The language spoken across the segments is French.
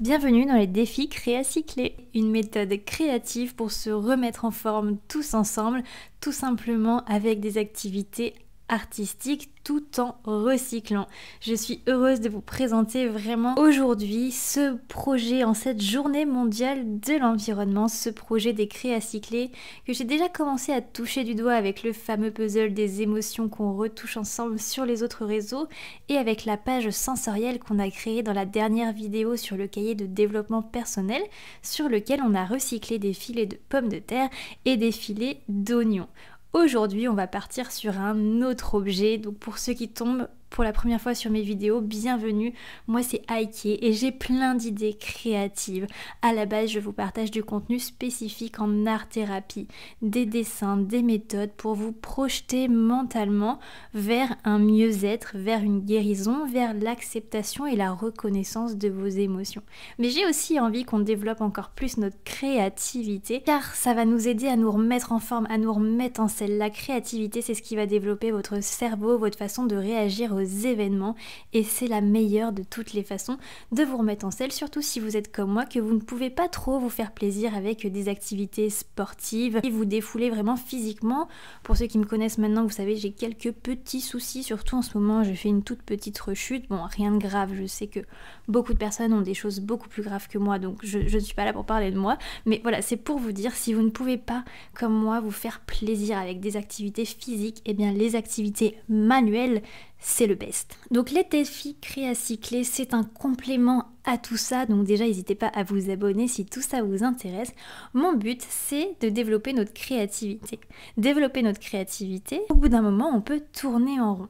Bienvenue dans les défis Créacyclés, une méthode créative pour se remettre en forme tous ensemble, tout simplement avec des activités artistique tout en recyclant. Je suis heureuse de vous présenter vraiment aujourd'hui ce projet en cette journée mondiale de l'environnement, ce projet des cycler que j'ai déjà commencé à toucher du doigt avec le fameux puzzle des émotions qu'on retouche ensemble sur les autres réseaux et avec la page sensorielle qu'on a créée dans la dernière vidéo sur le cahier de développement personnel sur lequel on a recyclé des filets de pommes de terre et des filets d'oignons. Aujourd'hui, on va partir sur un autre objet. Donc pour ceux qui tombent pour la première fois sur mes vidéos, bienvenue. Moi c'est Ike et j'ai plein d'idées créatives. À la base, je vous partage du contenu spécifique en art thérapie, des dessins, des méthodes pour vous projeter mentalement vers un mieux-être, vers une guérison, vers l'acceptation et la reconnaissance de vos émotions. Mais j'ai aussi envie qu'on développe encore plus notre créativité car ça va nous aider à nous remettre en forme, à nous remettre en selle. La créativité, c'est ce qui va développer votre cerveau, votre façon de réagir aux événements et c'est la meilleure de toutes les façons de vous remettre en selle, surtout si vous êtes comme moi que vous ne pouvez pas trop vous faire plaisir avec des activités sportives et vous défouler vraiment physiquement. Pour ceux qui me connaissent maintenant, vous savez, j'ai quelques petits soucis, surtout en ce moment, je fais une toute petite rechute. Bon, rien de grave, je sais que beaucoup de personnes ont des choses beaucoup plus graves que moi, donc je, ne suis pas là pour parler de moi, mais voilà, c'est pour vous dire si vous ne pouvez pas, comme moi, vous faire plaisir avec des activités physiques, et eh bien les activités manuelles, c'est le best. Donc les défis créa c'est un complément à tout ça, donc déjà n'hésitez pas à vous abonner si tout ça vous intéresse. Mon but, c'est de développer notre créativité. Développer notre créativité, au bout d'un moment, on peut tourner en rond.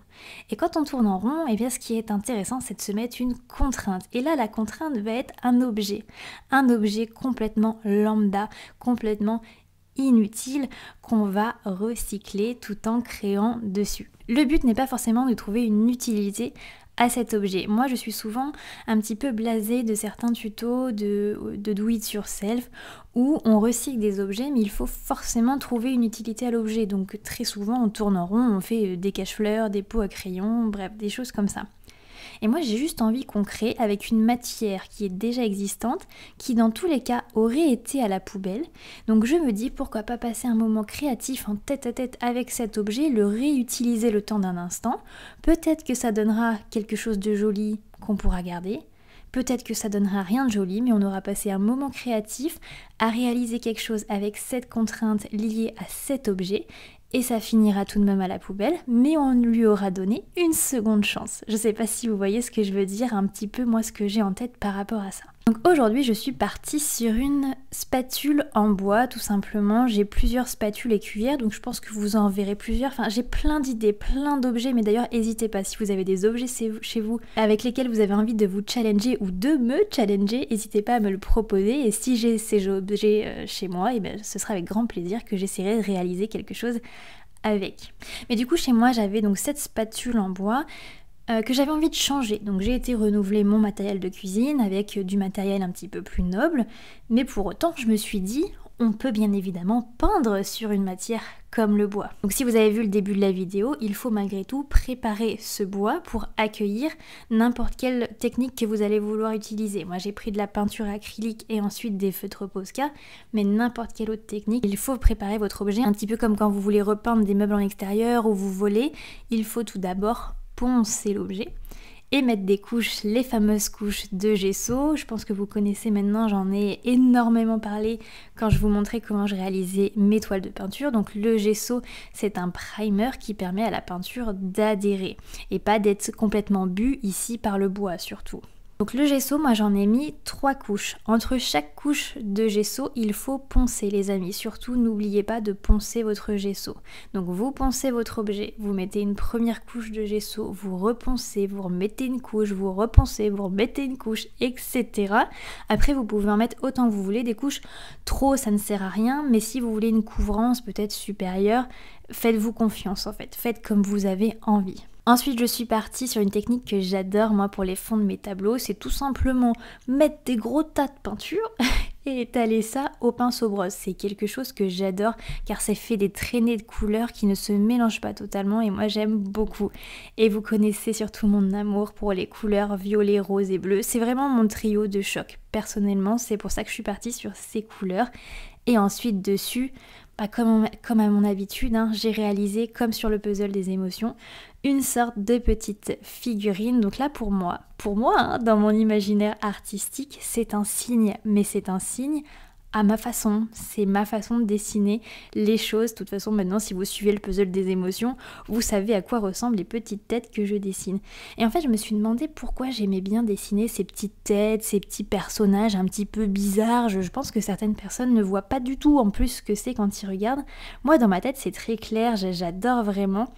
Et quand on tourne en rond, et eh bien, ce qui est intéressant, c'est de se mettre une contrainte. Et là, la contrainte va être un objet. Un objet complètement lambda, complètement inutile qu'on va recycler tout en créant dessus. Le but n'est pas forcément de trouver une utilité à cet objet. Moi, je suis souvent un petit peu blasée de certains tutos de, de do it yourself où on recycle des objets, mais il faut forcément trouver une utilité à l'objet. Donc, très souvent, on tourne en rond, on fait des cache-fleurs, des pots à crayons, bref, des choses comme ça. Et moi, j'ai juste envie qu'on crée avec une matière qui est déjà existante, qui dans tous les cas aurait été à la poubelle. Donc je me dis, pourquoi pas passer un moment créatif en tête-à-tête avec cet objet, le réutiliser le temps d'un instant. Peut-être que ça donnera quelque chose de joli qu'on pourra garder. Peut-être que ça donnera rien de joli, mais on aura passé un moment créatif à réaliser quelque chose avec cette contrainte liée à cet objet et ça finira tout de même à la poubelle, mais on lui aura donné une seconde chance. Je sais pas si vous voyez ce que je veux dire, un petit peu moi ce que j'ai en tête par rapport à ça. Donc aujourd'hui je suis partie sur une spatule en bois tout simplement. J'ai plusieurs spatules et cuillères donc je pense que vous en verrez plusieurs. Enfin j'ai plein d'idées, plein d'objets mais d'ailleurs n'hésitez pas si vous avez des objets chez vous avec lesquels vous avez envie de vous challenger ou de me challenger, n'hésitez pas à me le proposer et si j'ai ces objets euh, chez moi et eh ben, ce sera avec grand plaisir que j'essaierai de réaliser quelque chose avec. Mais du coup, chez moi, j'avais donc cette spatule en bois. Euh, que j'avais envie de changer. Donc j'ai été renouveler mon matériel de cuisine avec euh, du matériel un petit peu plus noble, mais pour autant je me suis dit on peut bien évidemment peindre sur une matière comme le bois. Donc si vous avez vu le début de la vidéo, il faut malgré tout préparer ce bois pour accueillir n'importe quelle technique que vous allez vouloir utiliser. Moi j'ai pris de la peinture acrylique et ensuite des feutres Posca, mais n'importe quelle autre technique, il faut préparer votre objet un petit peu comme quand vous voulez repeindre des meubles en extérieur ou vous volez, il faut tout d'abord poncer l'objet et mettre des couches, les fameuses couches de gesso. Je pense que vous connaissez maintenant, j'en ai énormément parlé quand je vous montrais comment je réalisais mes toiles de peinture. Donc le gesso, c'est un primer qui permet à la peinture d'adhérer et pas d'être complètement bu ici par le bois surtout. Donc le gesso, moi j'en ai mis trois couches. Entre chaque couche de gesso, il faut poncer les amis. Surtout n'oubliez pas de poncer votre gesso. Donc vous poncez votre objet, vous mettez une première couche de gesso, vous reponcez, vous remettez une couche, vous reponcez, vous remettez une couche, etc. Après vous pouvez en mettre autant que vous voulez, des couches trop ça ne sert à rien, mais si vous voulez une couvrance peut-être supérieure, faites-vous confiance en fait, faites comme vous avez envie. Ensuite, je suis partie sur une technique que j'adore moi pour les fonds de mes tableaux, c'est tout simplement mettre des gros tas de peinture et étaler ça au pinceau brosse. C'est quelque chose que j'adore car ça fait des traînées de couleurs qui ne se mélangent pas totalement et moi j'aime beaucoup. Et vous connaissez surtout mon amour pour les couleurs violet, rose et bleu. C'est vraiment mon trio de choc. Personnellement, c'est pour ça que je suis partie sur ces couleurs et ensuite dessus, bah, comme, à mon habitude, hein, j'ai réalisé, comme sur le puzzle des émotions, une sorte de petite figurine. Donc là, pour moi, pour moi, hein, dans mon imaginaire artistique, c'est un signe, mais c'est un signe à ma façon, c'est ma façon de dessiner les choses. De toute façon, maintenant, si vous suivez le puzzle des émotions, vous savez à quoi ressemblent les petites têtes que je dessine. Et en fait, je me suis demandé pourquoi j'aimais bien dessiner ces petites têtes, ces petits personnages un petit peu bizarres. Je, pense que certaines personnes ne voient pas du tout en plus ce que c'est quand ils regardent. Moi, dans ma tête, c'est très clair, j'adore vraiment.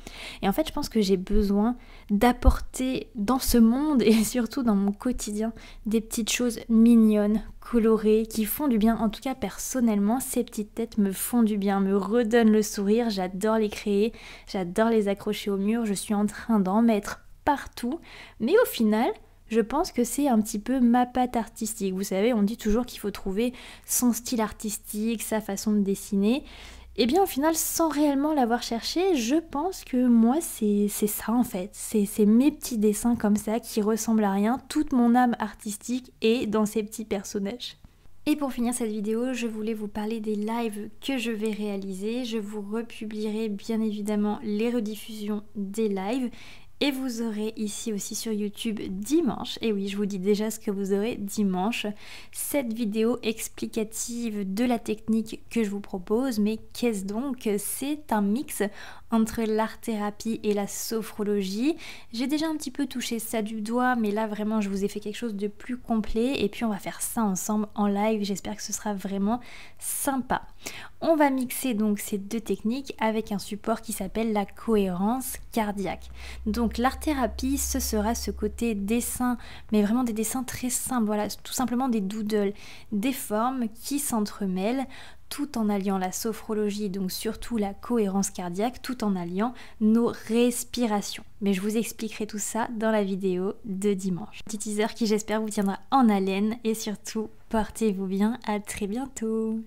Et en fait, je pense que j'ai besoin d'apporter dans ce monde et surtout dans mon quotidien des petites choses mignonnes colorées, qui font du bien. En tout cas, personnellement, ces petites têtes me font du bien, me redonnent le sourire. J'adore les créer, j'adore les accrocher au mur. Je suis en train d'en mettre partout. Mais au final, je pense que c'est un petit peu ma patte artistique. Vous savez, on dit toujours qu'il faut trouver son style artistique, sa façon de dessiner eh bien au final, sans réellement l'avoir cherché, je pense que moi c'est ça en fait. C'est mes petits dessins comme ça qui ressemblent à rien, toute mon âme artistique est dans ces petits personnages. Et pour finir cette vidéo, je voulais vous parler des lives que je vais réaliser. Je vous republierai bien évidemment les rediffusions des lives et vous aurez ici aussi sur YouTube dimanche, et oui je vous dis déjà ce que vous aurez dimanche, cette vidéo explicative de la technique que je vous propose. Mais qu'est-ce donc C'est un mix entre l'art-thérapie et la sophrologie. J'ai déjà un petit peu touché ça du doigt, mais là vraiment je vous ai fait quelque chose de plus complet. Et puis on va faire ça ensemble en live, j'espère que ce sera vraiment sympa. On va mixer donc ces deux techniques avec un support qui s'appelle la cohérence cardiaque. Donc donc l'art thérapie, ce sera ce côté dessin, mais vraiment des dessins très simples, voilà, tout simplement des doodles, des formes qui s'entremêlent tout en alliant la sophrologie, donc surtout la cohérence cardiaque, tout en alliant nos respirations. Mais je vous expliquerai tout ça dans la vidéo de dimanche. Petit teaser qui j'espère vous tiendra en haleine et surtout portez-vous bien, à très bientôt